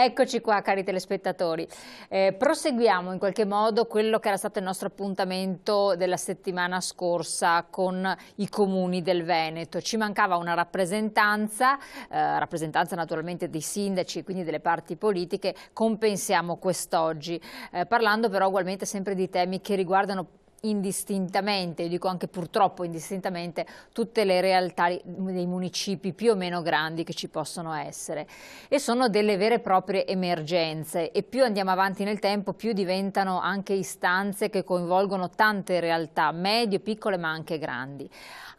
Eccoci qua cari telespettatori, eh, proseguiamo in qualche modo quello che era stato il nostro appuntamento della settimana scorsa con i comuni del Veneto, ci mancava una rappresentanza, eh, rappresentanza naturalmente dei sindaci e quindi delle parti politiche, compensiamo quest'oggi, eh, parlando però ugualmente sempre di temi che riguardano indistintamente, io dico anche purtroppo indistintamente, tutte le realtà dei municipi più o meno grandi che ci possono essere e sono delle vere e proprie emergenze e più andiamo avanti nel tempo più diventano anche istanze che coinvolgono tante realtà, medie, piccole ma anche grandi.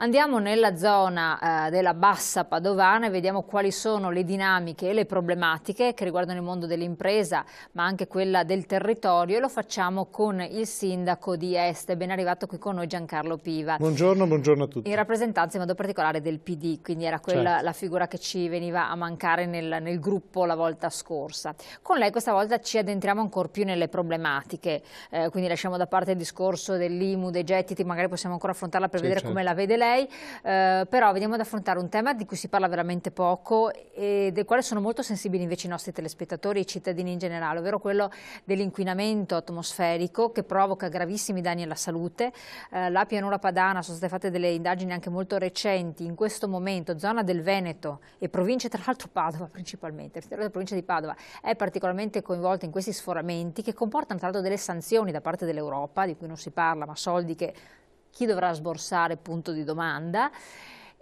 Andiamo nella zona eh, della bassa padovana e vediamo quali sono le dinamiche e le problematiche che riguardano il mondo dell'impresa ma anche quella del territorio e lo facciamo con il sindaco di Est Est. Ben arrivato qui con noi Giancarlo Piva. Buongiorno, buongiorno a tutti. In rappresentanza in modo particolare del PD, quindi era quella certo. la figura che ci veniva a mancare nel, nel, gruppo la volta scorsa. Con lei questa volta ci addentriamo ancora più nelle problematiche, eh, quindi lasciamo da parte il discorso dell'IMU, dei gettiti, magari possiamo ancora affrontarla per sì, vedere certo. come la vede lei, eh, però veniamo ad affrontare un tema di cui si parla veramente poco e del quale sono molto sensibili invece i nostri telespettatori e i cittadini in generale, ovvero quello dell'inquinamento atmosferico che provoca gravissimi danni alla salute. Eh, la pianura padana sono state fatte delle indagini anche molto recenti, in questo momento zona del Veneto e province, tra l'altro Padova principalmente, la provincia di Padova è particolarmente coinvolta in questi sforamenti che comportano tra l'altro delle sanzioni da parte dell'Europa, di cui non si parla, ma soldi che chi dovrà sborsare punto di domanda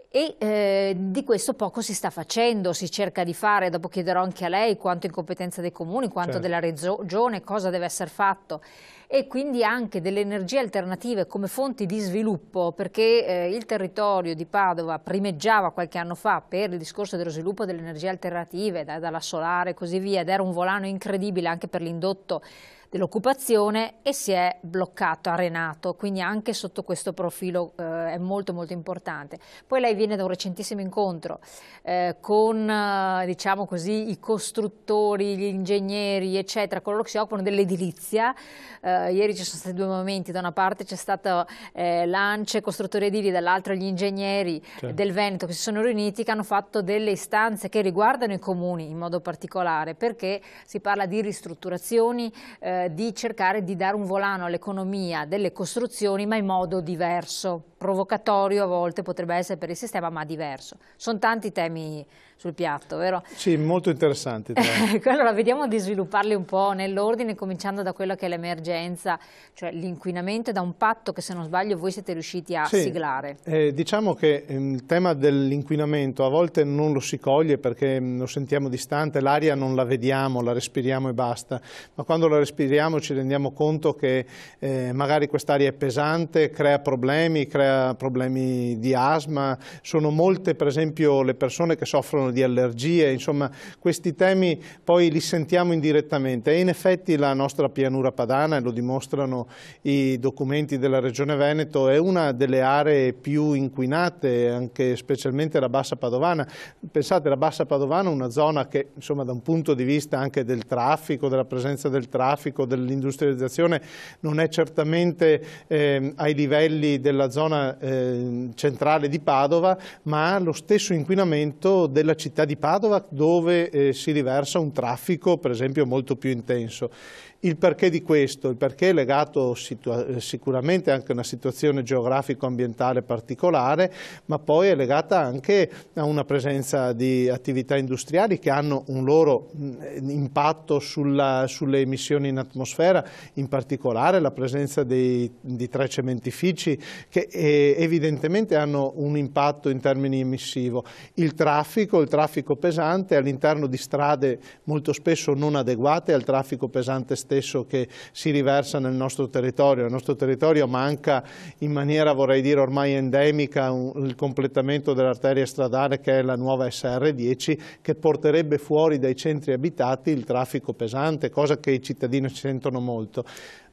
e eh, di questo poco si sta facendo, si cerca di fare, dopo chiederò anche a lei quanto in competenza dei comuni, quanto certo. della regione, cosa deve essere fatto e quindi anche delle energie alternative come fonti di sviluppo, perché eh, il territorio di Padova primeggiava qualche anno fa per il discorso dello sviluppo delle energie alternative, da, dalla solare e così via, ed era un volano incredibile anche per l'indotto dell'occupazione e si è bloccato, arenato, quindi anche sotto questo profilo eh, è molto molto importante. Poi lei viene da un recentissimo incontro eh, con eh, diciamo così, i costruttori, gli ingegneri, eccetera, coloro che si occupano dell'edilizia, eh, eh, ieri ci sono stati due momenti, da una parte c'è stato eh, l'ANCE, costruttori edili, dall'altra gli ingegneri certo. del Veneto che si sono riuniti, che hanno fatto delle istanze che riguardano i comuni in modo particolare, perché si parla di ristrutturazioni, eh, di cercare di dare un volano all'economia delle costruzioni, ma in modo diverso, provocatorio a volte potrebbe essere per il sistema, ma diverso. Sono tanti temi sul piatto, vero? Sì, molto interessanti. Ecco, allora vediamo di svilupparli un po' nell'ordine, cominciando da quella che è l'emergenza, cioè l'inquinamento da un patto che se non sbaglio voi siete riusciti a sì, siglare. Eh, diciamo che ehm, il tema dell'inquinamento a volte non lo si coglie perché mm, lo sentiamo distante, l'aria non la vediamo, la respiriamo e basta, ma quando la respiriamo ci rendiamo conto che eh, magari quest'aria è pesante, crea problemi, crea problemi di asma, sono molte per esempio le persone che soffrono parlano di allergie, insomma questi temi poi li sentiamo indirettamente e in effetti la nostra pianura padana, e lo dimostrano i documenti della Regione Veneto, è una delle aree più inquinate, anche specialmente la Bassa Padovana. Pensate, la Bassa Padovana è una zona che insomma da un punto di vista anche del traffico, della presenza del traffico, dell'industrializzazione, non è certamente eh, ai livelli della zona eh, centrale di Padova, ma ha lo stesso inquinamento della città di Padova dove eh, si riversa un traffico per esempio molto più intenso il perché di questo? Il perché è legato eh, sicuramente anche a una situazione geografico-ambientale particolare, ma poi è legata anche a una presenza di attività industriali che hanno un loro mm, impatto sulla, sulle emissioni in atmosfera, in particolare la presenza dei, di tre cementifici che eh, evidentemente hanno un impatto in termini emissivo. Il traffico, il traffico pesante all'interno di strade molto spesso non adeguate al traffico pesante stradale, stesso che si riversa nel nostro territorio. Nel nostro territorio manca in maniera, vorrei dire, ormai endemica il completamento dell'arteria stradale che è la nuova SR10 che porterebbe fuori dai centri abitati il traffico pesante, cosa che i cittadini sentono molto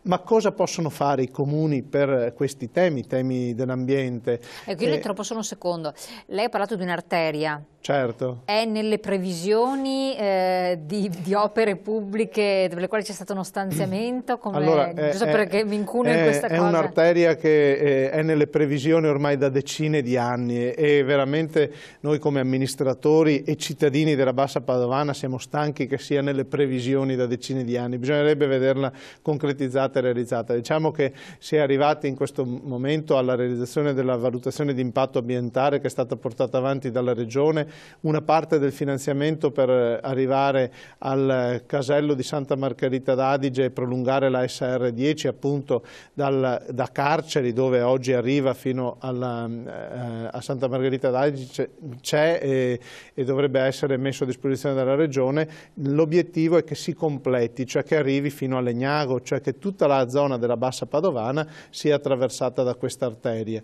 ma cosa possono fare i comuni per questi temi, temi dell'ambiente? Ecco, io le interrompo eh, solo un secondo. Lei ha parlato di un'arteria. Certo. È nelle previsioni eh, di, di, opere pubbliche per le quali c'è stato uno stanziamento? Come, allora, giusto è, eh, perché eh, mi incuno in questa è cosa. È un'arteria che è nelle previsioni ormai da decine di anni e veramente noi come amministratori e cittadini della Bassa Padovana siamo stanchi che sia nelle previsioni da decine di anni. Bisognerebbe vederla concretizzata stata realizzata. Diciamo che si è arrivati in questo momento alla realizzazione della valutazione di impatto ambientale che è stata portata avanti dalla Regione, una parte del finanziamento per arrivare al casello di Santa Margherita d'Adige e prolungare la SR10 appunto dal, da Carceri dove oggi arriva fino alla, eh, a Santa Margherita d'Adige c'è e, e dovrebbe essere messo a disposizione dalla Regione. L'obiettivo è che si completi, cioè che arrivi fino a Legnago, cioè che tutta tutta la zona della Bassa Padovana sia attraversata da questa arteria.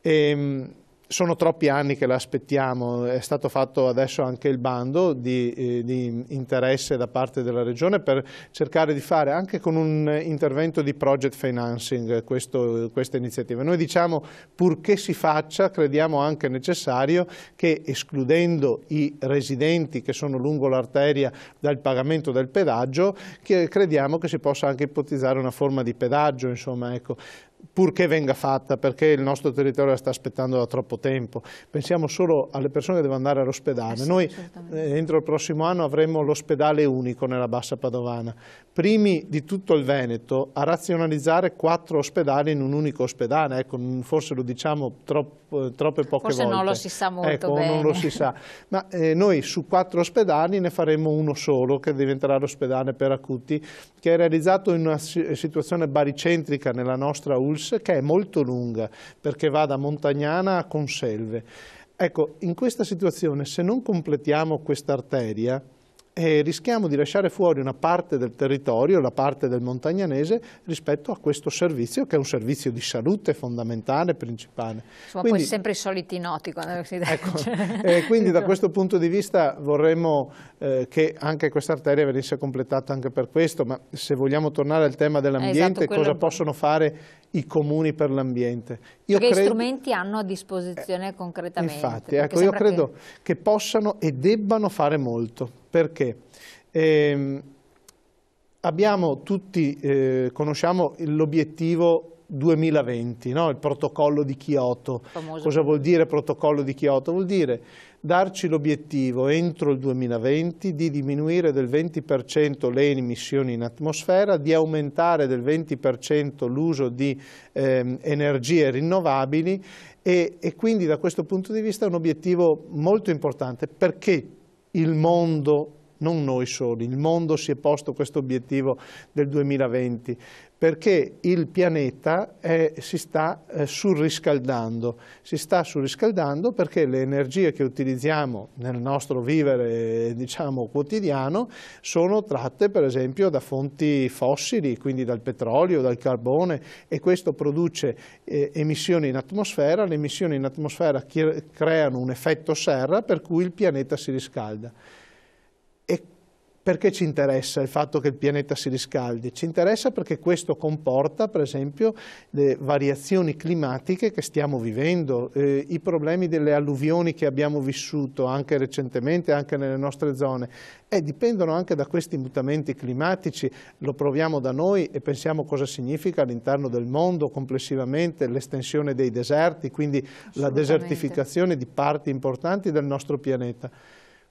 E, ehm, sono troppi anni che l'aspettiamo, è stato fatto adesso anche il bando di, eh, di, interesse da parte della Regione per cercare di fare anche con un intervento di project financing questo, questa iniziativa. Noi diciamo purché si faccia crediamo anche necessario che escludendo i residenti che sono lungo l'arteria dal pagamento del pedaggio che crediamo che si possa anche ipotizzare una forma di pedaggio. Insomma, ecco purché venga fatta, perché il nostro territorio la sta aspettando da troppo tempo. Pensiamo solo alle persone che devono andare all'ospedale. Eh Noi eh, entro il prossimo anno avremo l'ospedale unico nella Bassa Padovana, primi di tutto il Veneto a razionalizzare quattro ospedali in un unico ospedale. Ecco, forse lo diciamo troppo troppe poche Forse volte. Forse non lo si sa molto ecco, bene. non lo si sa. Ma eh, noi su quattro ospedali ne faremo uno solo, che diventerà l'ospedale per acuti, che è realizzato in una situazione baricentrica nella nostra ULS, che è molto lunga, perché va da Montagnana a Conselve. Ecco, in questa situazione, se non completiamo quest'arteria, eh, rischiamo di lasciare fuori una parte del territorio, la parte del montagnanese, rispetto a questo servizio che è un servizio di salute fondamentale, principale. Insomma, quindi, poi sempre i soliti noti quando si dà. Ecco, cioè. eh, quindi da questo punto di vista vorremmo eh, che anche questa arteria venisse completata anche per questo, ma se vogliamo tornare al tema dell'ambiente, esatto, cosa possono fare i comuni per l'ambiente. che credo... strumenti hanno a disposizione eh, concretamente? Infatti, ecco, io credo che... che... possano e debbano fare molto, perché ehm, abbiamo tutti, eh, conosciamo l'obiettivo 2020, no? il protocollo di Kyoto. Famoso. Cosa vuol dire protocollo di Kyoto? Vuol dire darci l'obiettivo entro il 2020 di diminuire del 20% le emissioni in atmosfera, di aumentare del 20% l'uso di eh, energie rinnovabili e, e quindi da questo punto di vista è un obiettivo molto importante perché il mondo non noi soli, il mondo si è posto questo obiettivo del 2020 perché il pianeta è, si sta eh, surriscaldando. Si sta surriscaldando perché le energie che utilizziamo nel nostro vivere diciamo, quotidiano sono tratte per esempio da fonti fossili, quindi dal petrolio, dal carbone e questo produce eh, emissioni in atmosfera. Le emissioni in atmosfera creano un effetto serra per cui il pianeta si riscalda. Perché ci interessa il fatto che il pianeta si riscaldi? Ci interessa perché questo comporta, per esempio, le variazioni climatiche che stiamo vivendo, eh, i problemi delle alluvioni che abbiamo vissuto anche recentemente, anche nelle nostre zone, e dipendono anche da questi mutamenti climatici. Lo proviamo da noi e pensiamo cosa significa all'interno del mondo complessivamente l'estensione dei deserti, quindi la desertificazione di parti importanti del nostro pianeta.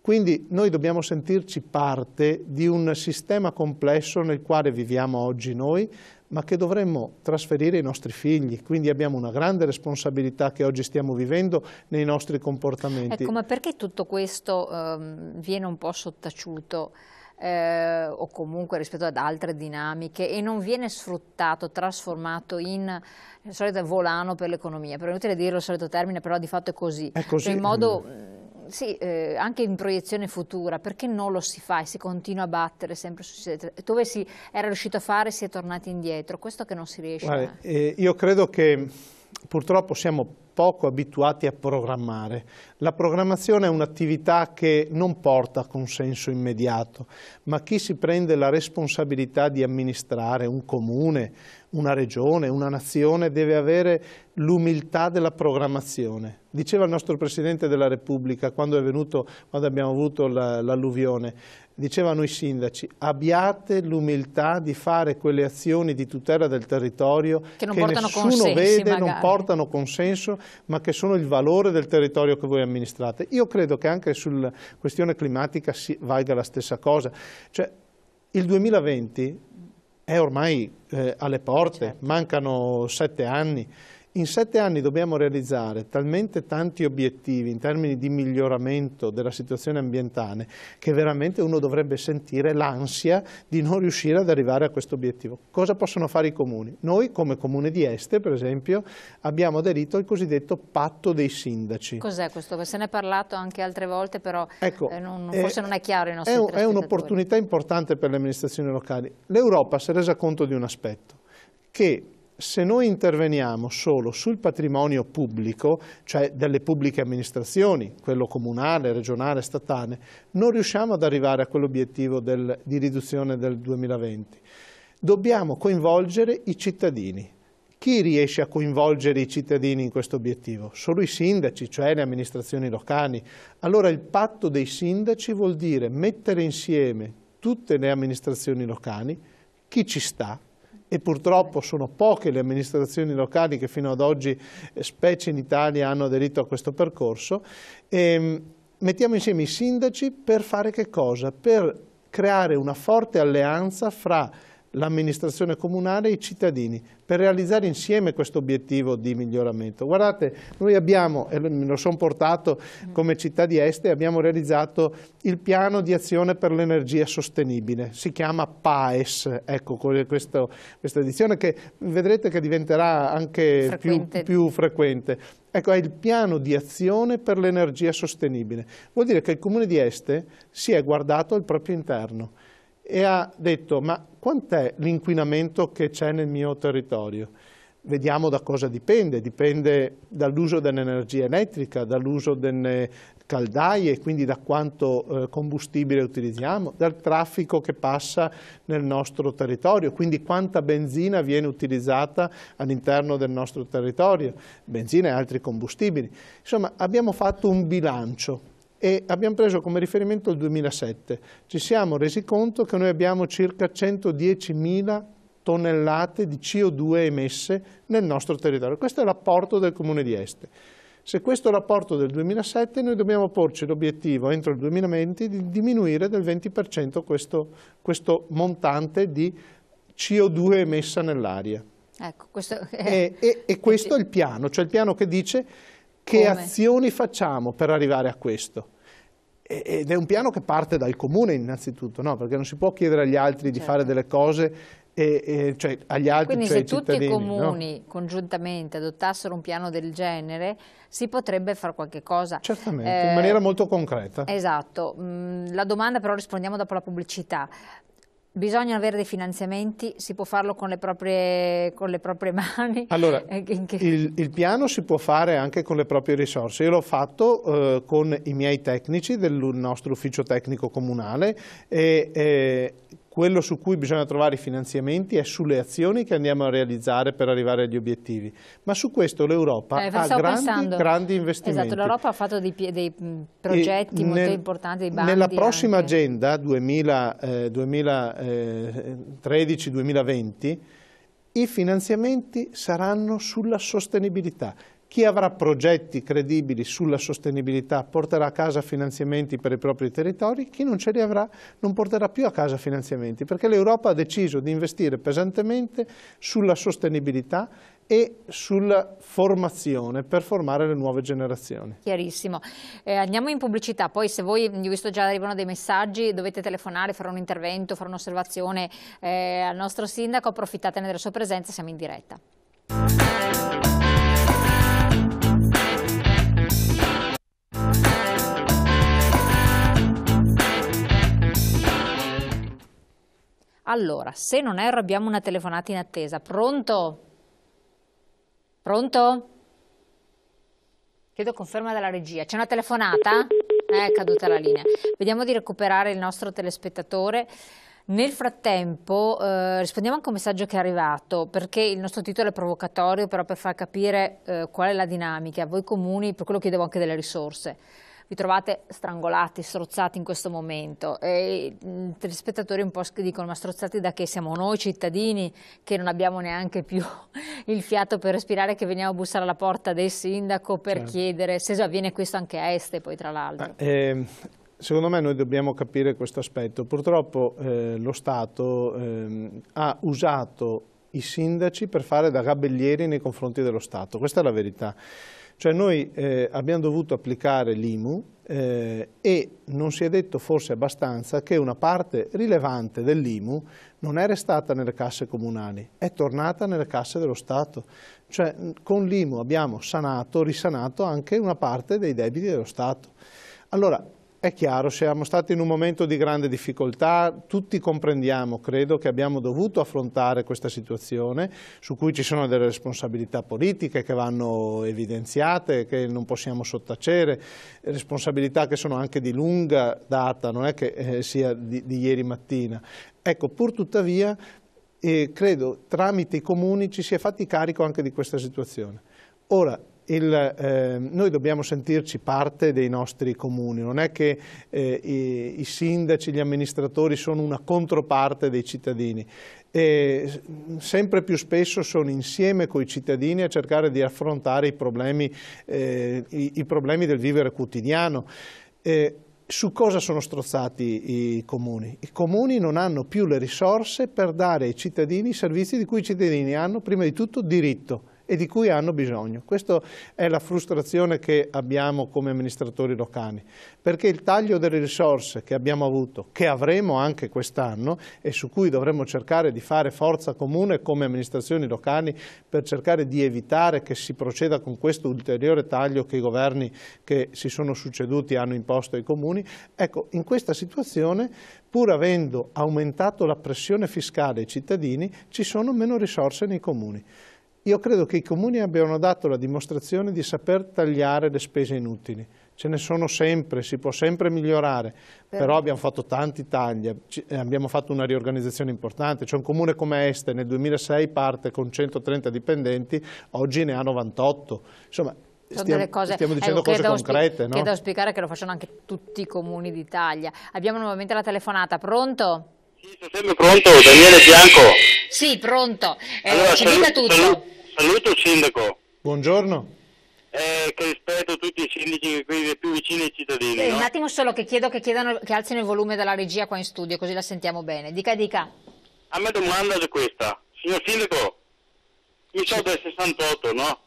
Quindi noi dobbiamo sentirci parte di un sistema complesso nel quale viviamo oggi noi, ma che dovremmo trasferire ai nostri figli. Quindi abbiamo una grande responsabilità che oggi stiamo vivendo nei nostri comportamenti. Ecco, ma perché tutto questo ehm, viene un po' sottaciuto? Eh, o comunque rispetto ad altre dinamiche e non viene sfruttato, trasformato in il eh, solito volano per l'economia. Per inutile dirlo il solito termine, però di fatto è così. È così. Cioè in modo mm sì, eh, anche in proiezione futura, perché non lo si fa e si continua a battere sempre su dove si era riuscito a fare si è tornati indietro, questo che non si riesce Guarda, a... Eh, io credo che purtroppo siamo poco abituati a programmare. La programmazione è un'attività che non porta consenso immediato, ma chi si prende la responsabilità di amministrare un comune, una regione, una nazione deve avere l'umiltà della programmazione. Diceva il nostro Presidente della Repubblica quando, è venuto, quando abbiamo avuto l'alluvione, diceva a noi sindaci, abbiate l'umiltà di fare quelle azioni di tutela del territorio che, non che nessuno vede, magari. non portano consenso, ma che sono il valore del territorio che voi amministrate. Io credo che anche sulla questione climatica si valga la stessa cosa. Cioè, il 2020 è ormai eh, alle porte, certo. mancano sette anni in sette anni dobbiamo realizzare talmente tanti obiettivi in termini di miglioramento della situazione ambientale che veramente uno dovrebbe sentire l'ansia di non riuscire ad arrivare a questo obiettivo. Cosa possono fare i comuni? Noi come comune di Este per esempio abbiamo aderito al cosiddetto patto dei sindaci. Cos'è questo? Se ne è parlato anche altre volte però ecco, eh, non, eh, forse eh, non è chiaro i nostri È, è un'opportunità importante per le amministrazioni locali. L'Europa si è resa conto di un aspetto che se noi interveniamo solo sul patrimonio pubblico, cioè delle pubbliche amministrazioni, quello comunale, regionale, statale, non riusciamo ad arrivare a quell'obiettivo di riduzione del 2020. Dobbiamo coinvolgere i cittadini. Chi riesce a coinvolgere i cittadini in questo obiettivo? Solo i sindaci, cioè le amministrazioni locali. Allora il patto dei sindaci vuol dire mettere insieme tutte le amministrazioni locali, chi ci sta, e purtroppo sono poche le amministrazioni locali che fino ad oggi, eh, specie in Italia, hanno aderito a questo percorso. E ehm, mettiamo insieme i sindaci per fare che cosa? Per creare una forte alleanza fra l'amministrazione comunale e i cittadini per realizzare insieme questo obiettivo di miglioramento. Guardate, noi abbiamo, e me lo sono portato come città di Este, abbiamo realizzato il piano di azione per l'energia sostenibile, si chiama PAES, ecco questo, questa edizione che vedrete che diventerà anche frequente. Più, più frequente. Ecco, è il piano di azione per l'energia sostenibile. Vuol dire che il comune di Este si è guardato al proprio interno e ha detto ma quant'è l'inquinamento che c'è nel mio territorio? Vediamo da cosa dipende, dipende dall'uso dell'energia elettrica, dall'uso delle caldaie, quindi da quanto eh, combustibile utilizziamo, dal traffico che passa nel nostro territorio, quindi quanta benzina viene utilizzata all'interno del nostro territorio, benzina e altri combustibili. Insomma abbiamo fatto un bilancio e abbiamo preso come riferimento il 2007. Ci siamo resi conto che noi abbiamo circa 110.000 tonnellate di CO2 emesse nel nostro territorio. Questo è l'apporto del Comune di Este. Se questo è l'apporto del 2007, noi dobbiamo porci l'obiettivo entro il 2020 di diminuire del 20% questo, questo montante di CO2 emessa nell'aria. Ecco, questo... e, e, e questo è il piano, cioè il piano che dice che Come? azioni facciamo per arrivare a questo? Ed è un piano che parte dal comune innanzitutto, no? perché non si può chiedere agli altri di fare certo. delle cose e, e, cioè, agli altri Quindi cioè, se tutti i comuni no? congiuntamente adottassero un piano del genere si potrebbe fare qualche cosa. Certamente, eh, in maniera eh, molto concreta. Esatto. Mm, la domanda però rispondiamo dopo la pubblicità. Bisogna avere dei finanziamenti, si può farlo con le proprie, con le proprie mani? Allora, eh, il, il, piano si può fare anche con le proprie risorse. Io l'ho fatto eh, con i miei tecnici del nostro ufficio tecnico comunale e, eh, quello su cui bisogna trovare i finanziamenti è sulle azioni che andiamo a realizzare per arrivare agli obiettivi. Ma su questo l'Europa eh, ha grandi, grandi esatto, investimenti. Esatto, l'Europa ha fatto dei, dei mm, progetti e molto nel, importanti, dei bandi. Nella prossima anche. agenda eh, 2013-2020 eh, i finanziamenti saranno sulla sostenibilità chi avrà progetti credibili sulla sostenibilità porterà a casa finanziamenti per i propri territori, chi non ce li avrà non porterà più a casa finanziamenti, perché l'Europa ha deciso di investire pesantemente sulla sostenibilità e sulla formazione per formare le nuove generazioni. Chiarissimo. Eh, andiamo in pubblicità, poi se voi, io visto già arrivano dei messaggi, dovete telefonare, fare un intervento, fare un'osservazione eh, al nostro sindaco, approfittatene della sua presenza, siamo in diretta. Allora, se non erro abbiamo una telefonata in attesa. Pronto? Pronto? Chiedo conferma dalla regia. C'è una telefonata? è caduta la linea. Vediamo di recuperare il nostro telespettatore. Nel frattempo eh, rispondiamo anche a un messaggio che è arrivato perché il nostro titolo è provocatorio però per far capire eh, qual è la dinamica. Voi comuni, per quello chiedevo anche delle risorse vi trovate strangolati, strozzati in questo momento e gli mm, spettatori un po' dicono ma strozzati da che siamo noi cittadini che non abbiamo neanche più il fiato per respirare che veniamo a bussare alla porta del sindaco per certo. chiedere se avviene questo anche a Este poi tra l'altro. Ah, ehm, secondo me noi dobbiamo capire questo aspetto. Purtroppo eh, lo Stato eh, ha usato i sindaci per fare da gabellieri nei confronti dello Stato, questa è la verità. Cioè noi eh, abbiamo dovuto applicare l'IMU eh, e non si è detto forse abbastanza che una parte rilevante dell'IMU non è restata nelle casse comunali, è tornata nelle casse dello Stato. Cioè con l'IMU abbiamo sanato, risanato anche una parte dei debiti dello Stato. Allora, è chiaro, siamo stati in un momento di grande difficoltà, tutti comprendiamo, credo, che abbiamo dovuto affrontare questa situazione su cui ci sono delle responsabilità politiche che vanno evidenziate, che non possiamo sottacere, responsabilità che sono anche di lunga data, non è che eh, sia di, di ieri mattina. Ecco, pur tuttavia, eh, credo, tramite i comuni ci si è fatti carico anche di questa situazione. Ora, il, eh, noi dobbiamo sentirci parte dei nostri comuni, non è che eh, i, i, sindaci, gli amministratori sono una controparte dei cittadini. E sempre più spesso sono insieme con i cittadini a cercare di affrontare i problemi, eh, i, i problemi del vivere quotidiano su cosa sono strozzati i comuni? I comuni non hanno più le risorse per dare ai cittadini i servizi di cui i cittadini hanno prima di tutto diritto e di cui hanno bisogno. Questa è la frustrazione che abbiamo come amministratori locali, perché il taglio delle risorse che abbiamo avuto, che avremo anche quest'anno e su cui dovremmo cercare di fare forza comune come amministrazioni locali per cercare di evitare che si proceda con questo ulteriore taglio che i governi che si sono succeduti hanno imposto ai comuni, ecco, in questa situazione pur avendo aumentato la pressione fiscale ai cittadini ci sono meno risorse nei comuni. Io credo che i comuni abbiano dato la dimostrazione di saper tagliare le spese inutili. Ce ne sono sempre, si può sempre migliorare, però, però abbiamo fatto tanti tagli, eh, eh, abbiamo fatto una riorganizzazione importante. C'è un comune come Este, nel 2006 parte con 130 dipendenti, oggi ne ha 98. Insomma, sono stiamo, delle cose, stiamo eh, dicendo eh, cose concrete. Che no? devo spiegare che lo facciano anche tutti i comuni d'Italia. Abbiamo nuovamente la telefonata, pronto? Sì, sono sempre pronto, Daniele Bianco. Sì, pronto. Eh, allora, ci dica tutto. Saluto. Saluto Sindaco. Buongiorno. Eh, che rispetto tutti i sindaci, quelli più vicini ai cittadini. Sì, eh, no? Un attimo solo che chiedo che, chiedano, che alzino il volume della regia qua in studio così la sentiamo bene. Dica, dica. A me domanda è questa. Signor Sindaco, mi sono del 68, no?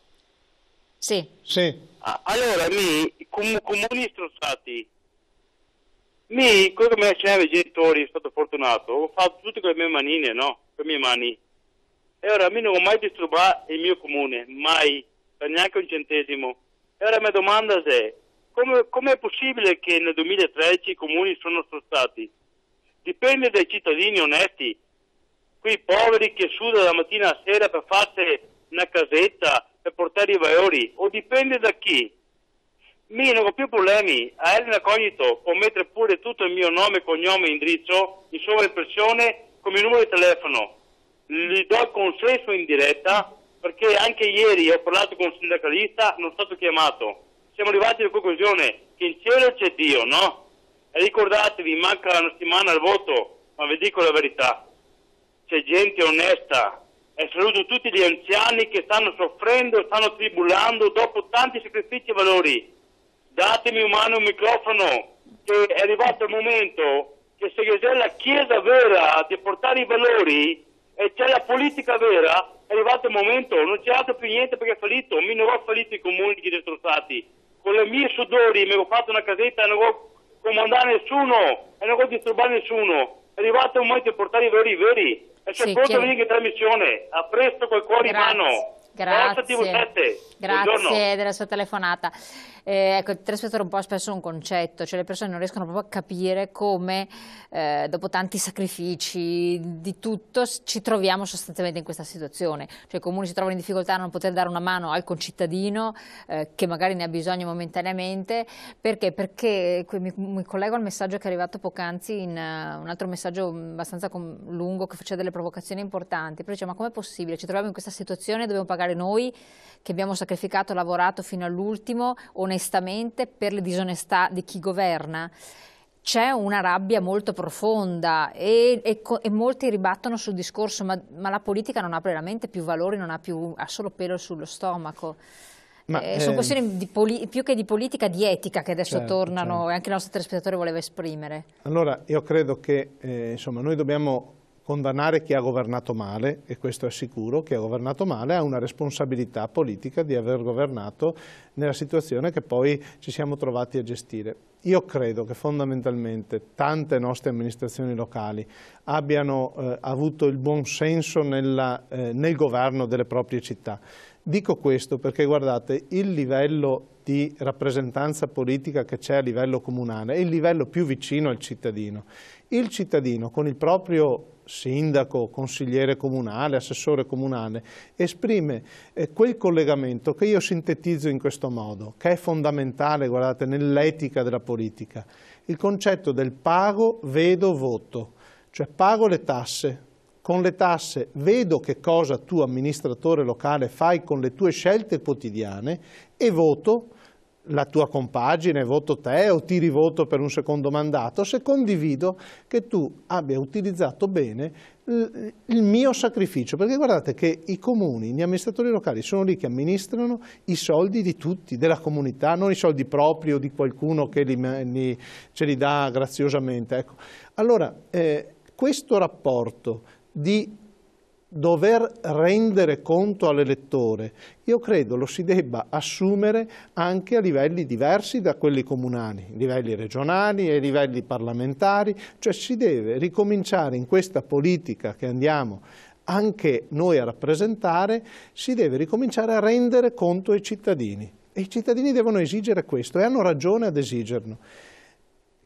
Sì. Sì. Ah, allora, mi, com- comuni strozzati, mi, quello che mi ha insegnato i genitori, sono stato fortunato, ho fatto tutte le mie manine, no? Con le mie mani. E ora a me non ho mai disturbato il mio comune, mai, per neanche un centesimo. E ora mi domanda se, come, come è possibile che nel 2013 i comuni sono stati? Dipende dai cittadini onesti, quei poveri che sudano la mattina a sera per farsi una casetta, per portare i valori, o dipende da chi? Mi non ho più problemi, a Elena Cognito può mettere pure tutto il mio nome, cognome e indirizzo in sovraimpressione come numero di telefono gli do consenso in diretta perché anche ieri ho parlato con un sindacalista, non è stato chiamato. Siamo arrivati alla conclusione che in cielo c'è Dio, no? E ricordatevi, manca una settimana al voto, ma vi dico la verità, c'è gente onesta e saluto tutti gli anziani che stanno soffrendo, stanno tribulando dopo tanti sacrifici e valori. Datemi in mano un microfono, che è arrivato il momento che se c'è la Chiesa vera di portare i valori e c'è la politica vera, è arrivato il momento, non c'è altro più niente perché è fallito, mi ne ho fallito i comuni che destrozzati, con le mie sudori mi ho fatto una casetta e non ho comandare nessuno e non ho disturbare nessuno, è arrivato il momento di portare i veri veri e c'è sì, pronto chiaro. venire in trasmissione, a presto col cuore Grazie. in mano. Grazie, Grazie della sua telefonata. Eh, ecco, il trasferimento è un po' spesso un concetto, cioè le persone non riescono proprio a capire come eh, dopo tanti sacrifici di tutto ci troviamo sostanzialmente in questa situazione, cioè i comuni si trovano in difficoltà a non poter dare una mano al concittadino eh, che magari ne ha bisogno momentaneamente, perché? Perché mi, mi collego al messaggio che è arrivato poc'anzi in uh, un altro messaggio mm, abbastanza com- lungo che faceva delle provocazioni importanti, però diceva ma com'è possibile, ci troviamo in questa situazione, dobbiamo pagare noi che abbiamo sacrificato, lavorato fino all'ultimo o onestamente per le disonestà di chi governa c'è una rabbia molto profonda e, e, e, molti ribattono sul discorso ma, ma la politica non ha veramente più valori, non ha, più, ha solo pelo sullo stomaco. Ma, eh, eh, sono questioni più che di politica, di etica che adesso certo, tornano certo. e anche il nostro telespettatore voleva esprimere. Allora, io credo che eh, insomma, noi dobbiamo condannare chi ha governato male, e questo è sicuro, chi ha governato male ha una responsabilità politica di aver governato nella situazione che poi ci siamo trovati a gestire. Io credo che fondamentalmente tante nostre amministrazioni locali abbiano eh, avuto il buon senso nella, eh, nel governo delle proprie città. Dico questo perché guardate il livello di rappresentanza politica che c'è a livello comunale è il livello più vicino al cittadino. Il cittadino con il proprio sindaco, consigliere comunale, assessore comunale, esprime eh, quel collegamento che io sintetizzo in questo modo, che è fondamentale, guardate, nell'etica della politica, il concetto del pago, vedo, voto, cioè pago le tasse, con le tasse vedo che cosa tu amministratore locale fai con le tue scelte quotidiane e voto la tua compagine, voto te o ti rivoto per un secondo mandato, se condivido che tu abbia utilizzato bene il mio sacrificio, perché guardate che i comuni, gli amministratori locali sono lì che amministrano i soldi di tutti, della comunità, non i soldi propri o di qualcuno che li, li, ce li dà graziosamente. Ecco. Allora, eh, questo rapporto di dover rendere conto all'elettore, io credo lo si debba assumere anche a livelli diversi da quelli comunali, livelli regionali e livelli parlamentari, cioè si deve ricominciare in questa politica che andiamo anche noi a rappresentare, si deve ricominciare a rendere conto ai cittadini. E i cittadini devono esigere questo e hanno ragione ad esigerlo.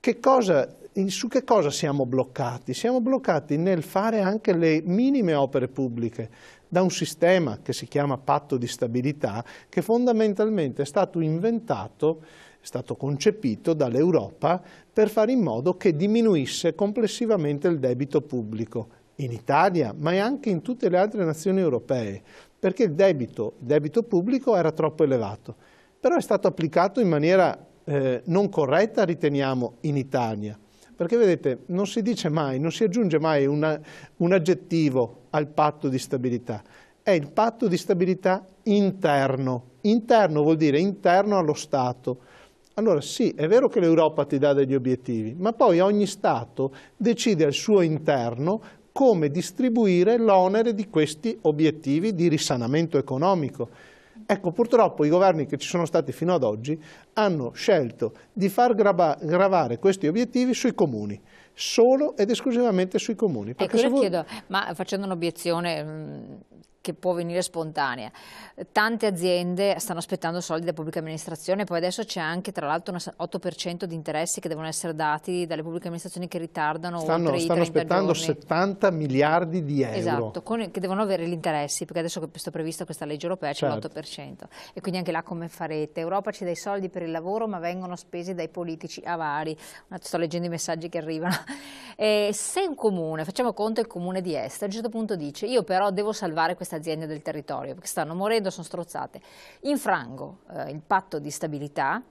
Che cosa su che cosa siamo bloccati? Siamo bloccati nel fare anche le minime opere pubbliche da un sistema che si chiama patto di stabilità che fondamentalmente è stato inventato, è stato concepito dall'Europa per fare in modo che diminuisse complessivamente il debito pubblico in Italia, ma anche in tutte le altre nazioni europee, perché il debito, il debito pubblico era troppo elevato. Però è stato applicato in maniera eh, non corretta, riteniamo, in Italia. Perché vedete, non si dice mai, non si aggiunge mai una, un aggettivo al patto di stabilità. È il patto di stabilità interno. Interno vuol dire interno allo Stato. Allora sì, è vero che l'Europa ti dà degli obiettivi, ma poi ogni Stato decide al suo interno come distribuire l'onere di questi obiettivi di risanamento economico. Ecco, purtroppo i governi che ci sono stati fino ad oggi hanno scelto di far gravare questi obiettivi sui comuni solo ed esclusivamente sui comuni. Ecco, voi... chiedo, ma facendo un'obiezione che può venire spontanea. Tante aziende stanno aspettando soldi da pubblica amministrazione, poi adesso c'è anche tra l'altro un 8% di interessi che devono essere dati dalle pubbliche amministrazioni che ritardano stanno, oltre stanno aspettando giorni. 70 miliardi di euro. Esatto, con, che devono avere gli interessi, perché adesso che è prevista questa legge europea c'è certo. l'8%. E quindi anche là come farete? Europa ci dà i soldi per il lavoro, ma vengono spesi dai politici avari. Sto leggendo i messaggi che arrivano. Eh, se un comune, facciamo conto il comune di Est, a un certo punto dice io però devo salvare questa diverse aziende del territorio che stanno morendo, sono strozzate. Infrango eh, il patto di stabilità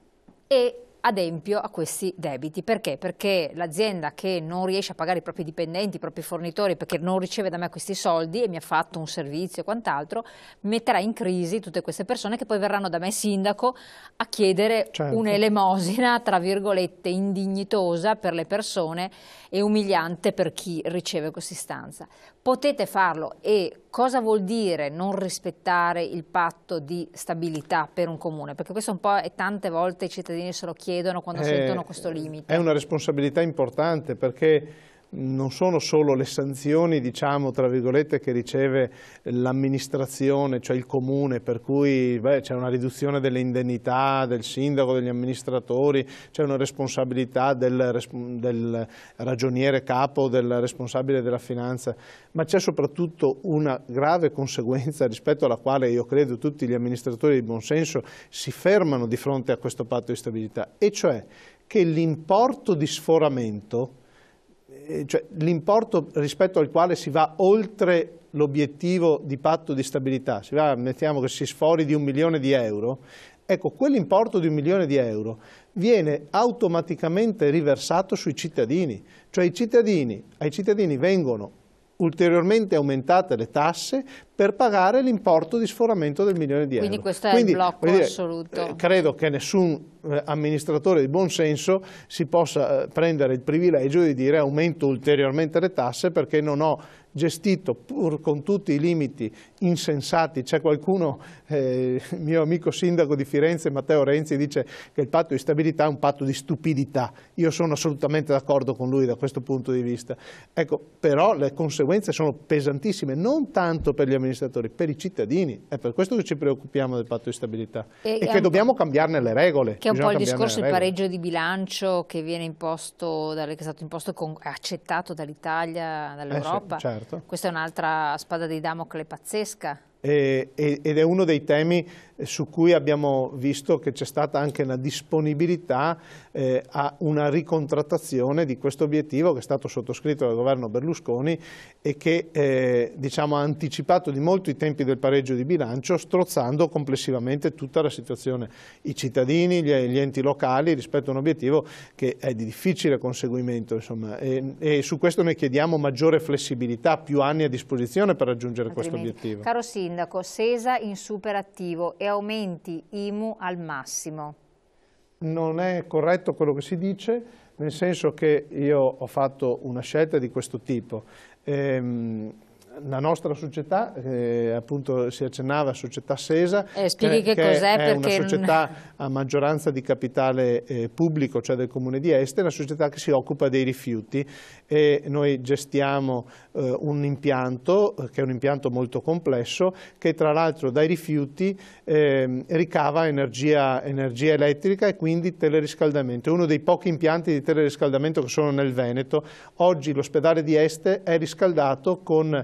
e adempio a questi debiti. Perché? Perché l'azienda che non riesce a pagare i propri dipendenti, i propri fornitori, perché non riceve da me questi soldi e mi ha fatto un servizio e quant'altro, metterà in crisi tutte queste persone che poi verranno da me sindaco a chiedere certo. un'elemosina, tra virgolette, indignitosa per le persone e umiliante per chi riceve questa istanza potete farlo e cosa vuol dire non rispettare il patto di stabilità per un comune? Perché questo un po' è tante volte i cittadini se lo chiedono quando eh, sentono questo limite. È una responsabilità importante perché non sono solo le sanzioni, diciamo, tra virgolette, che riceve l'amministrazione, cioè il comune, per cui c'è una riduzione delle indennità del sindaco, degli amministratori, c'è una responsabilità del, del ragioniere capo, del responsabile della finanza, ma c'è soprattutto una grave conseguenza rispetto alla quale io credo tutti gli amministratori di buonsenso si fermano di fronte a questo patto di stabilità, e cioè che l'importo di sforamento eh, cioè, l'importo rispetto al quale si va oltre l'obiettivo di patto di stabilità, si va, mettiamo che si sfori di un milione di euro, ecco, quell'importo di un milione di euro viene automaticamente riversato sui cittadini, cioè cittadini, ai cittadini vengono ulteriormente aumentate le tasse per pagare l'importo di sforamento del milione di euro. Quindi questo è Quindi, il blocco dire, assoluto. Eh, credo che nessun eh, amministratore di buon senso si possa eh, prendere il privilegio di dire aumento ulteriormente le tasse perché non ho gestito pur con tutti i limiti insensati. C'è qualcuno, eh, mio amico sindaco di Firenze, Matteo Renzi, dice che il patto di stabilità è un patto di stupidità. Io sono assolutamente d'accordo con lui da questo punto di vista. Ecco, però le conseguenze sono pesantissime, non tanto per gli amministratori, per i cittadini. È per questo che ci preoccupiamo del patto di stabilità e, e che dobbiamo cambiarne le regole. Che è un Bisogna po' il discorso del pareggio di bilancio che viene imposto, che è stato imposto con, accettato dall'Italia, dall'Europa. Eh sì, certo Certo. Questa è un'altra spada di Damocle pazzesca. E, ed è uno dei temi su cui abbiamo visto che c'è stata anche una disponibilità eh, a una ricontrattazione di questo obiettivo che è stato sottoscritto dal governo Berlusconi e che eh, diciamo, ha anticipato di molto i tempi del pareggio di bilancio strozzando complessivamente tutta la situazione, i cittadini, gli, gli enti locali rispetto a un obiettivo che è di difficile conseguimento insomma, e, e, su questo noi chiediamo maggiore flessibilità, più anni a disposizione per raggiungere Altrimenti. questo obiettivo. Caro Sindaco, Sesa in superattivo e aumenti IMU al massimo. Non è corretto quello che si dice, nel senso che io ho fatto una scelta di questo tipo. Ehm, la nostra società, eh, appunto si accennava società SESA, eh, che, che, che è perché... una società a maggioranza di capitale eh, pubblico, cioè del Comune di Este, una società che si occupa dei rifiuti e noi gestiamo eh, un impianto, eh, che è un impianto molto complesso, che tra l'altro dai rifiuti ehm, ricava energia, energia elettrica e quindi teleriscaldamento. È uno dei pochi impianti di teleriscaldamento che sono nel Veneto. Oggi l'ospedale di Este è riscaldato con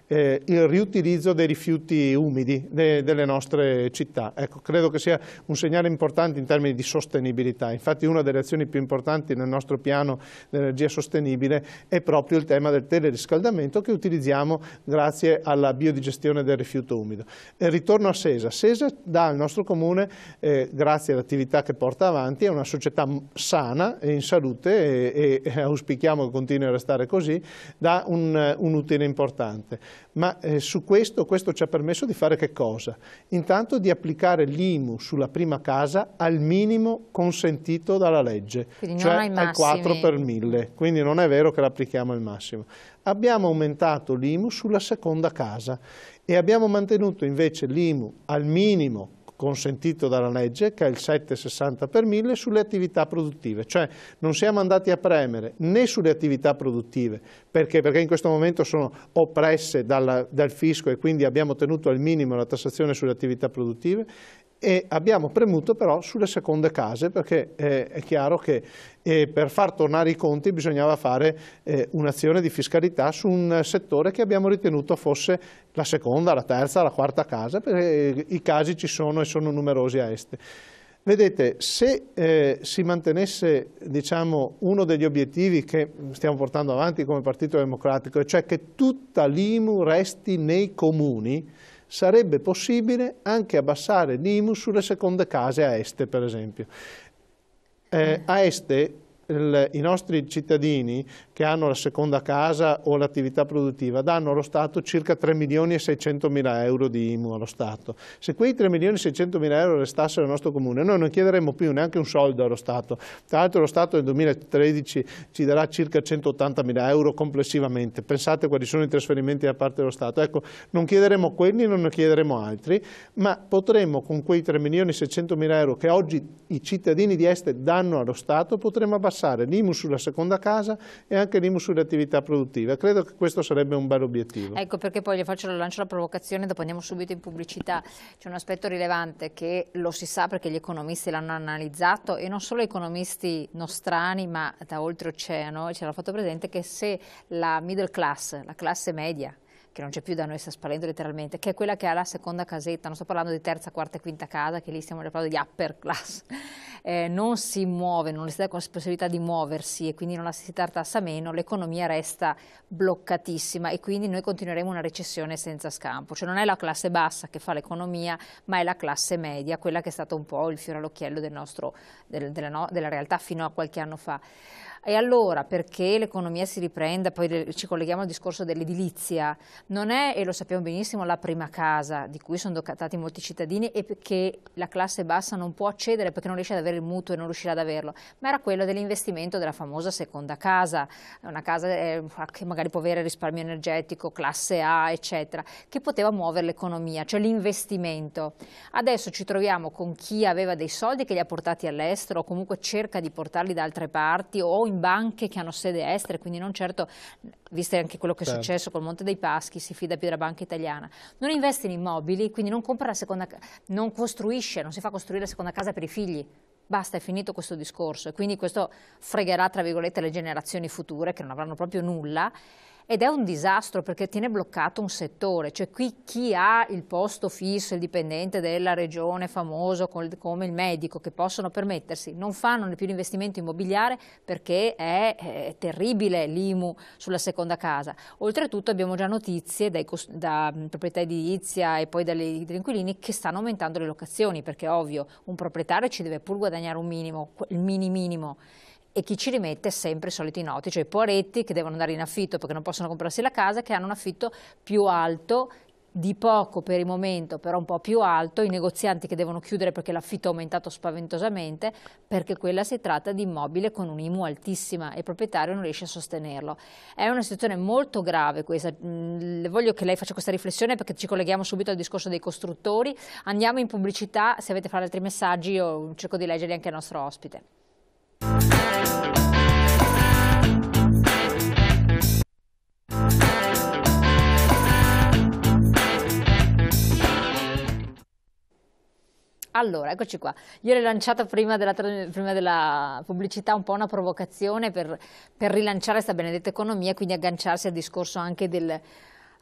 eh, il riutilizzo dei rifiuti umidi de, delle nostre città. Ecco, credo che sia un segnale importante in termini di sostenibilità. Infatti una delle azioni più importanti nel nostro piano di energia sostenibile è proprio il tema del teleriscaldamento che utilizziamo grazie alla biodigestione del rifiuto umido. E ritorno a Sesa. Sesa dà al nostro comune, eh, grazie all'attività che porta avanti, è una società sana e in salute e, e auspichiamo che continui a restare così, dà un, un utile importante ma eh, su questo, questo ci ha permesso di fare che cosa? Intanto di applicare l'IMU sulla prima casa al minimo consentito dalla legge, Quindi cioè al, al 4 per 1000. Quindi non è vero che l'applichiamo al massimo. Abbiamo aumentato l'IMU sulla seconda casa e abbiamo mantenuto invece l'IMU al minimo consentito dalla legge, che è il 7,60 per 1000, sulle attività produttive. Cioè non siamo andati a premere né sulle attività produttive, perché, perché in questo momento sono oppresse dalla, dal fisco e quindi abbiamo tenuto al minimo la tassazione sulle attività produttive, e abbiamo premuto però sulle seconde case perché eh, è chiaro che eh, per far tornare i conti bisognava fare eh, un'azione di fiscalità su un settore che abbiamo ritenuto fosse la seconda, la terza, la quarta casa perché eh, i casi ci sono e sono numerosi a Est. Vedete, se eh, si mantenesse diciamo, uno degli obiettivi che stiamo portando avanti come Partito Democratico, cioè che tutta l'IMU resti nei comuni, sarebbe possibile anche abbassare l'IMU sulle seconde case a Este, per esempio. Eh, a Este il, i nostri cittadini che hanno la seconda casa o l'attività produttiva danno allo Stato circa 3 milioni e 600 mila euro di IMU allo Stato. Se quei 3 milioni e 600 mila euro restassero al nostro comune noi non chiederemmo più neanche un soldo allo Stato. Tra l'altro lo Stato nel 2013 ci darà circa 180 mila euro complessivamente. Pensate quali sono i trasferimenti da parte dello Stato. Ecco, non chiederemo quelli, non ne chiederemo altri, ma potremmo con quei 3 milioni e 600 mila euro che oggi i cittadini di Este danno allo Stato, potremmo abbassare l'IMU sulla seconda casa e anche anche sulle sull'attività produttiva. Credo che questo sarebbe un bel obiettivo. Ecco perché poi gli faccio la lancio la provocazione, dopo andiamo subito in pubblicità. C'è un aspetto rilevante che lo si sa perché gli economisti l'hanno analizzato e non solo economisti nostrani ma da oltreoceano, ci hanno fatto presente che se la middle class, la classe media, che non c'è più da noi, sta sparendo letteralmente, che è quella che ha la seconda casetta, non sto parlando di terza, quarta e quinta casa, che lì stiamo parlando di upper class, eh, non si muove, non si dà la possibilità di muoversi e quindi non la si tartassa meno, l'economia resta bloccatissima e quindi noi continueremo una recessione senza scampo. Cioè non è la classe bassa che fa l'economia, ma è la classe media, quella che è stata un po' il fiore all'occhiello del del, della, no, della realtà fino a qualche anno fa. E allora perché l'economia si riprenda, poi ci colleghiamo al discorso dell'edilizia, non è, e lo sappiamo benissimo, la prima casa di cui sono doccatati molti cittadini e che la classe bassa non può accedere perché non riesce ad avere il mutuo e non riuscirà ad averlo, ma era quello dell'investimento della famosa seconda casa, una casa eh, che magari può avere risparmio energetico, classe A, eccetera, che poteva muovere l'economia, cioè l'investimento. Adesso ci troviamo con chi aveva dei soldi che li ha portati all'estero o comunque cerca di portarli da altre parti o in poi banche che hanno sede estere, quindi non certo, visto anche quello che è certo. successo col Monte dei Paschi, si fida più della banca italiana. Non investe in immobili, quindi non compra la seconda non costruisce, non si fa costruire la seconda casa per i figli. Basta, è finito questo discorso e quindi questo fregherà, tra virgolette, le generazioni future che non avranno proprio nulla ed è un disastro perché tiene bloccato un settore, cioè qui chi ha il posto fisso, il dipendente della regione famoso col, come il medico che possono permettersi, non fanno più l'investimento immobiliare perché è, è terribile l'IMU sulla seconda casa. Oltretutto abbiamo già notizie dai, da mm, proprietà edilizia e poi dagli inquilini che stanno aumentando le locazioni perché ovvio un proprietario ci deve pur guadagnare un minimo, il mini minimo e chi ci rimette sempre i soliti noti, cioè i poretti che devono andare in affitto perché non possono comprarsi la casa, che hanno un affitto più alto di poco per il momento, però un po' più alto, i negozianti che devono chiudere perché l'affitto è aumentato spaventosamente, perché quella si tratta di immobile con un'IMU altissima e il proprietario non riesce a sostenerlo. È una situazione molto grave questa, mhmm, voglio che lei faccia questa riflessione perché ci colleghiamo subito al discorso dei costruttori, andiamo in pubblicità, se avete fare altri messaggi io cerco di leggerli anche al nostro ospite. Allora, eccoci qua. Io l'ho lanciata prima della, prima della, pubblicità un po' una provocazione per, per rilanciare questa benedetta economia e quindi agganciarsi al discorso anche del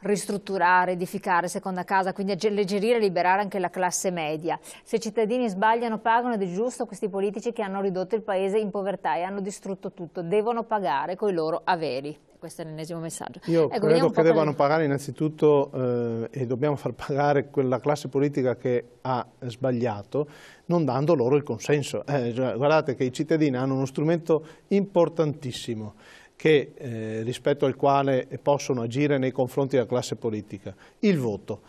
ristrutturare, edificare seconda casa, quindi alleggerire e liberare anche la classe media. Se i cittadini sbagliano pagano ed è giusto questi politici che hanno ridotto il paese in povertà e hanno distrutto tutto, devono pagare con i loro averi. Questo è l'ennesimo messaggio. Io ecco, credo che debbano pagare innanzitutto eh, e dobbiamo far pagare quella classe politica che ha sbagliato non dando loro il consenso. Eh, cioè, guardate che i cittadini hanno uno strumento importantissimo che, eh, rispetto al quale possono agire nei confronti della classe politica, il voto.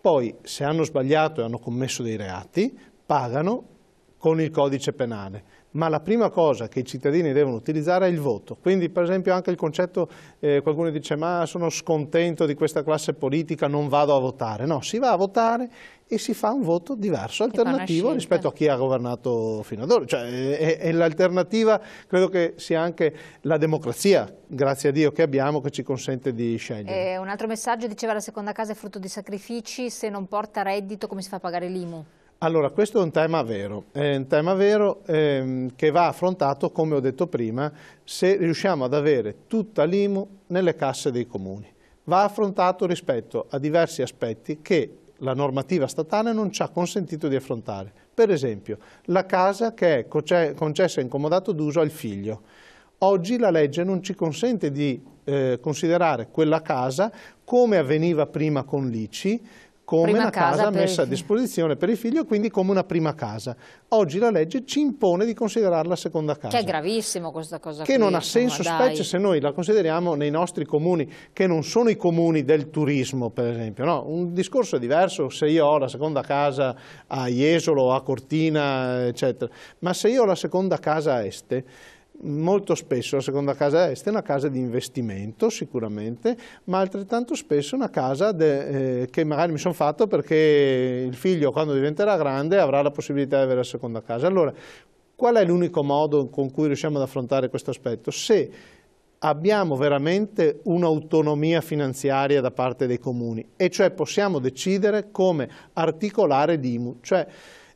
Poi se hanno sbagliato e hanno commesso dei reati pagano con il codice penale ma la prima cosa che i cittadini devono utilizzare è il voto. Quindi per esempio anche il concetto, eh, qualcuno dice ma sono scontento di questa classe politica, non vado a votare. No, si va a votare e si fa un voto diverso, alternativo rispetto a chi ha governato fino ad ora. Cioè, è, è l'alternativa credo che sia anche la democrazia, grazie a Dio che abbiamo, che ci consente di scegliere. Eh, un altro messaggio diceva la seconda casa è frutto di sacrifici, se non porta reddito come si fa a pagare l'IMU? Allora, questo è un tema vero, è un tema vero ehm, che va affrontato, come ho detto prima, se riusciamo ad avere tutta l'IMU nelle casse dei comuni. Va affrontato rispetto a diversi aspetti che la normativa statale non ci ha consentito di affrontare. Per esempio, la casa che è concessa in comodato d'uso al figlio. Oggi la legge non ci consente di eh, considerare quella casa come avveniva prima con l'ICI, come prima una casa, casa messa a disposizione per il figlio, quindi come una prima casa. Oggi la legge ci impone di considerarla seconda casa. Che è gravissimo questa cosa. Che qui, non ha senso, specie se noi la consideriamo nei nostri comuni, che non sono i comuni del turismo, per esempio. No, un discorso è diverso se io ho la seconda casa a Jesolo, a Cortina, eccetera. Ma se io ho la seconda casa a Este, molto spesso la seconda casa est è una casa di investimento sicuramente, ma altrettanto spesso è una casa de, eh, che magari mi sono fatto perché il figlio quando diventerà grande avrà la possibilità di avere la seconda casa. Allora, qual è l'unico modo con cui riusciamo ad affrontare questo aspetto? Se abbiamo veramente un'autonomia finanziaria da parte dei comuni e cioè possiamo decidere come articolare l'IMU, cioè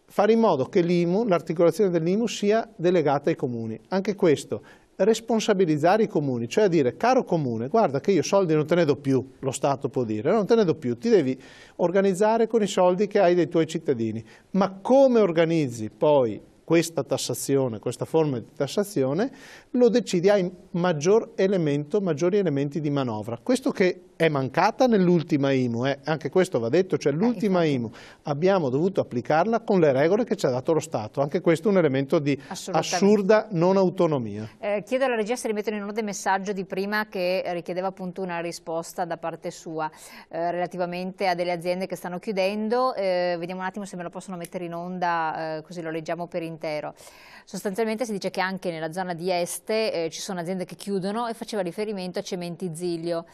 fare in modo che l'IMU, l'articolazione dell'IMU sia delegata ai comuni. Anche questo, responsabilizzare i comuni, cioè dire caro comune, guarda che io soldi non te ne do più, lo Stato può dire, non te ne do più, ti devi organizzare con i soldi che hai dei tuoi cittadini. Ma come organizzi poi questa tassazione, questa forma di tassazione, lo decidi, hai maggior elemento, maggiori elementi di manovra. Questo che è mancata nell'ultima IMU, eh? anche questo va detto, cioè eh, l'ultima IMU abbiamo dovuto applicarla con le regole che ci ha dato lo Stato, anche questo è un elemento di assurda non autonomia. Eh, chiedo alla regia se rimettono in onda il messaggio di prima che richiedeva appunto una risposta da parte sua eh, relativamente a delle aziende che stanno chiudendo, eh, vediamo un attimo se me lo possono mettere in onda così lo leggiamo per intero sostanzialmente si dice che anche nella zona di Este eh, ci sono aziende che chiudono e faceva riferimento a Cementi Zilio.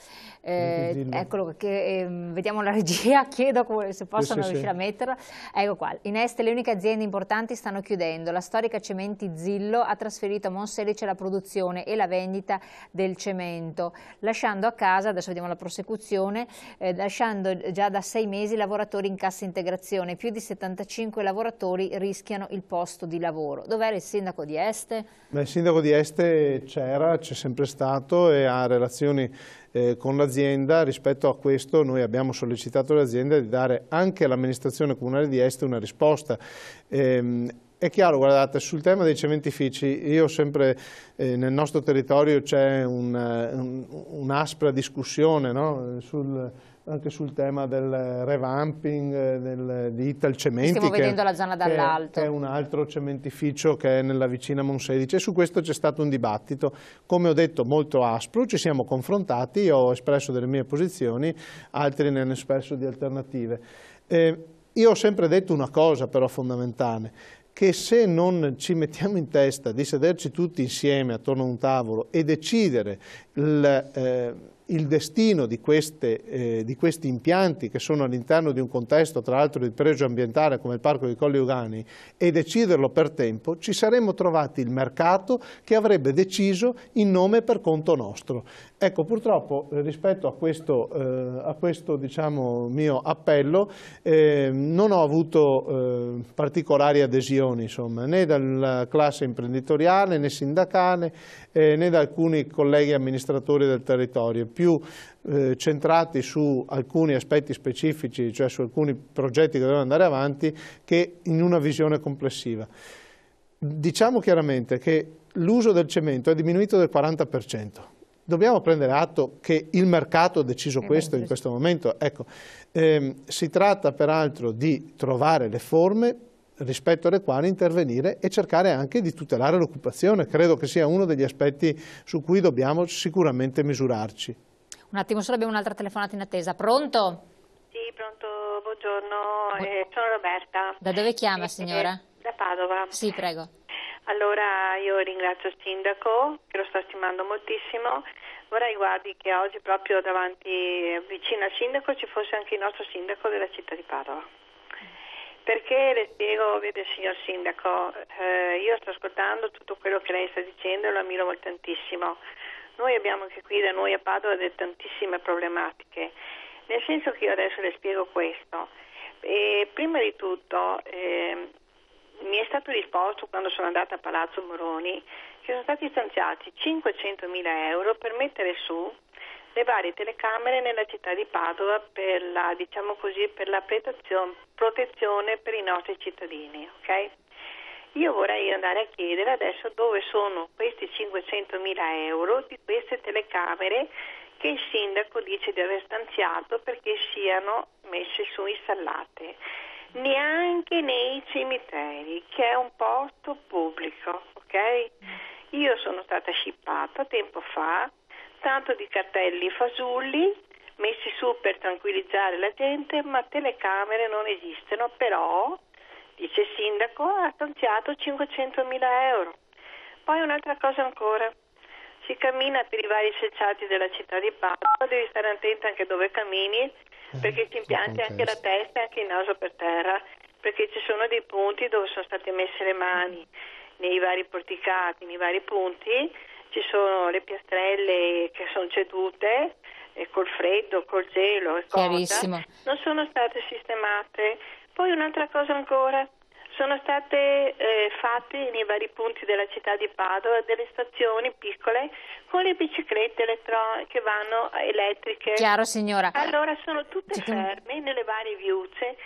Eh, eccolo, che, ehm, vediamo la regia, chiedo se possono sì, sì, riuscire sì. a metterla. Ecco qua, in Este le uniche aziende importanti stanno chiudendo. La storica Cementi Zillo ha trasferito a Monselice la produzione e la vendita del cemento, lasciando a casa, adesso vediamo la prosecuzione, eh, lasciando già da sei mesi lavoratori in cassa integrazione. Più di 75 lavoratori rischiano il posto di lavoro. Dov'è il sindaco di Este? Beh, il sindaco di Este c'era, c'è sempre stato e ha relazioni eh, con l'azienda. Rispetto a questo noi abbiamo sollecitato l'azienda di dare anche all'amministrazione comunale di Este una risposta. Ehm, è chiaro, guardate, sul tema dei cementifici, io sempre eh, nel nostro territorio c'è eh, un'aspra un, un discussione no? sul, anche sul tema del revamping eh, del, di Italcementi. Stiamo vedendo che, la zona dall'alto. Che è un altro cementificio che è nella vicina Monsedice e su questo c'è stato un dibattito, come ho detto, molto aspro, ci siamo confrontati, io ho espresso delle mie posizioni, altri ne hanno espresso di alternative. Eh, io ho sempre detto una cosa però fondamentale, che se non ci mettiamo in testa di sederci tutti insieme attorno a un tavolo e decidere il, eh, il destino di, queste, eh, di, questi impianti che sono all'interno di un contesto tra l'altro di pregio ambientale come il Parco dei Colli Ugani e deciderlo per tempo, ci saremmo trovati il mercato che avrebbe deciso in nome e per conto nostro. Ecco, purtroppo eh, rispetto a questo, eh, a questo diciamo, mio appello eh, non ho avuto eh, particolari adesioni, insomma, né dalla classe imprenditoriale, né sindacale, eh, né da alcuni colleghi amministratori del territorio, più eh, centrati su alcuni aspetti specifici, cioè su alcuni progetti che dovevano andare avanti, che in una visione complessiva. Diciamo chiaramente che l'uso del cemento è diminuito del 40% dobbiamo prendere atto che il mercato ha deciso eh questo in questo momento. Ecco, ehm, si tratta peraltro di trovare le forme rispetto alle quali intervenire e cercare anche di tutelare l'occupazione. Credo che sia uno degli aspetti su cui dobbiamo sicuramente misurarci. Un attimo, solo abbiamo un'altra telefonata in attesa. Pronto? Sì, pronto, buongiorno, eh, sono Roberta. Da dove chiama eh, signora? Eh, da Padova. Sì, prego. Allora io ringrazio il sindaco che lo sta stimando moltissimo. Vorrei guardi che oggi proprio davanti vicino al sindaco ci fosse anche il nostro sindaco della città di Padova. Perché le spiego, vede signor sindaco, eh, io sto ascoltando tutto quello che lei sta dicendo e lo ammiro moltissimo. Noi abbiamo anche qui da noi a Padova delle tantissime problematiche. Nel senso che io adesso le spiego questo. E prima di tutto eh, mi è stato risposto quando sono andata a Palazzo Moroni che sono stati stanziati 500.000 euro per mettere su le varie telecamere nella città di Padova per la, diciamo così, per la protezione per i nostri cittadini. Okay? Io vorrei andare a chiedere adesso dove sono questi 500.000 euro di queste telecamere che il sindaco dice di aver stanziato perché siano messe su installate neanche nei cimiteri, che è un posto pubblico, ok? Io sono stata scippata tempo fa, tanto di cartelli fasulli messi su per tranquillizzare la gente, ma telecamere non esistono, però, dice il sindaco, ha stanziato 500.000 euro. Poi un'altra cosa ancora, si cammina per i vari selciati della città di Padova, devi stare attenta anche dove cammini, perché ti impianti anche la testa e anche il naso per terra, perché ci sono dei punti dove sono state messe le mani, nei vari porticati, nei vari punti, ci sono le piastrelle che sono cedute col freddo, col gelo, e non sono state sistemate. Poi un'altra cosa ancora, sono state eh, fatte nei vari punti della città di Padova delle stazioni piccole con le biciclette elettro- che vanno elettriche. Chiaro signora. Allora sono tutte ferme nelle varie viuzze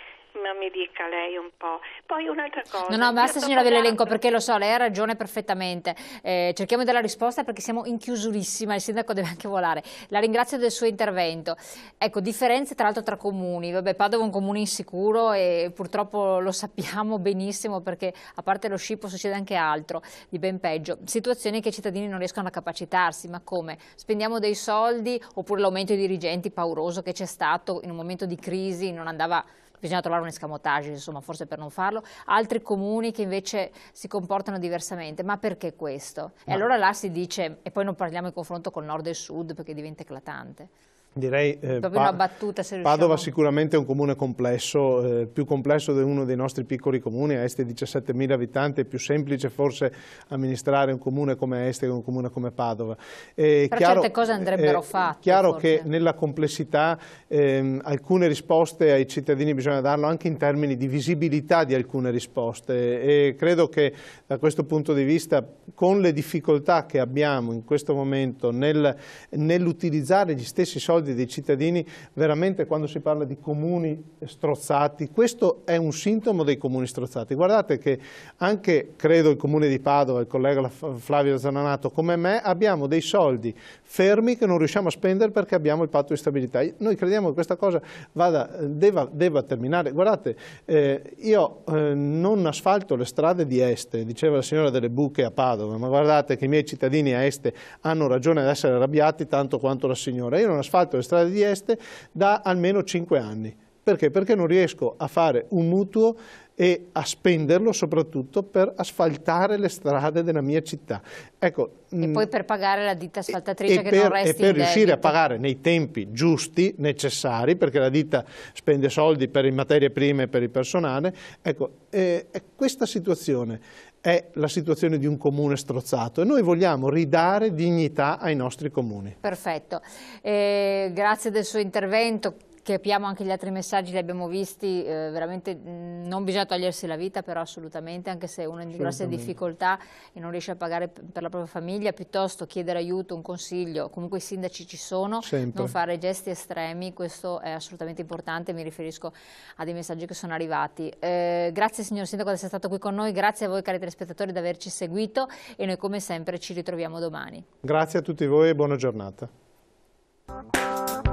ma mi dica lei un po'. Poi un'altra cosa. No, no, basta signora parlando... Vell'elenco perché lo so, lei ha ragione perfettamente. Eh, cerchiamo della risposta perché siamo in chiusurissima, il sindaco deve anche volare. La ringrazio del suo intervento. Ecco, differenze tra l'altro tra comuni. Vabbè, Padova è un comune insicuro e purtroppo lo sappiamo benissimo perché a parte lo scippo succede anche altro di ben peggio. Situazioni che i cittadini non riescono a capacitarsi, ma come? Spendiamo dei soldi oppure l'aumento dei dirigenti pauroso che c'è stato in un momento di crisi non andava bisogna trovare un escamotage, insomma, forse per non farlo, altri comuni che invece si comportano diversamente, ma perché questo? E allora là si dice, e poi non parliamo in confronto con nord e sud perché diventa eclatante. Direi eh, pa battuta, Padova sicuramente è un comune complesso, eh, più complesso di uno dei nostri piccoli comuni, a Este 17.000 abitanti, è più semplice forse amministrare un comune come Este che un comune come Padova. Eh, Però chiaro, certe cose andrebbero eh, fatte. È chiaro forse. che nella complessità ehm, alcune risposte ai cittadini bisogna darlo anche in termini di visibilità di alcune risposte e credo che da questo punto di vista con le difficoltà che abbiamo in questo momento nel, nell'utilizzare gli stessi soldi miliardi dei cittadini, veramente quando si parla di comuni strozzati, questo è un sintomo dei comuni strozzati. Guardate che anche, credo, il comune di Padova, il collega Flavio Zananato, come me, abbiamo dei soldi fermi che non riusciamo a spendere perché abbiamo il patto di stabilità. Noi crediamo che questa cosa vada, debba, debba terminare. Guardate, eh, io eh, non asfalto le strade di Este, diceva la signora delle buche a Padova, ma guardate che i miei cittadini a Este hanno ragione ad essere arrabbiati tanto quanto la signora. Io non asfalto le strade di Este da almeno 5 anni. Perché? Perché non riesco a fare un mutuo e a spenderlo soprattutto per asfaltare le strade della mia città. Ecco, e poi mm, per pagare la ditta asfaltatrice che per, non resti E per riuscire debito. a pagare nei tempi giusti, necessari, perché la ditta spende soldi per le materie prime e per il personale. Ecco, eh, questa situazione è la situazione di un comune strozzato e noi vogliamo ridare dignità ai nostri comuni. Perfetto, eh, grazie del suo intervento capiamo anche gli altri messaggi, li abbiamo visti, eh, veramente mm, non bisogna togliersi la vita però assolutamente, anche se uno è in grosse difficoltà e non riesce a pagare per la propria famiglia, piuttosto chiedere aiuto, un consiglio, comunque i sindaci ci sono, Sempre. non fare gesti estremi, questo è assolutamente importante, mi riferisco a dei messaggi che sono arrivati. Eh, grazie signor Sindaco di essere stato qui con noi, grazie a voi cari telespettatori di averci seguito e noi come sempre ci ritroviamo domani. Grazie a tutti voi e buona giornata.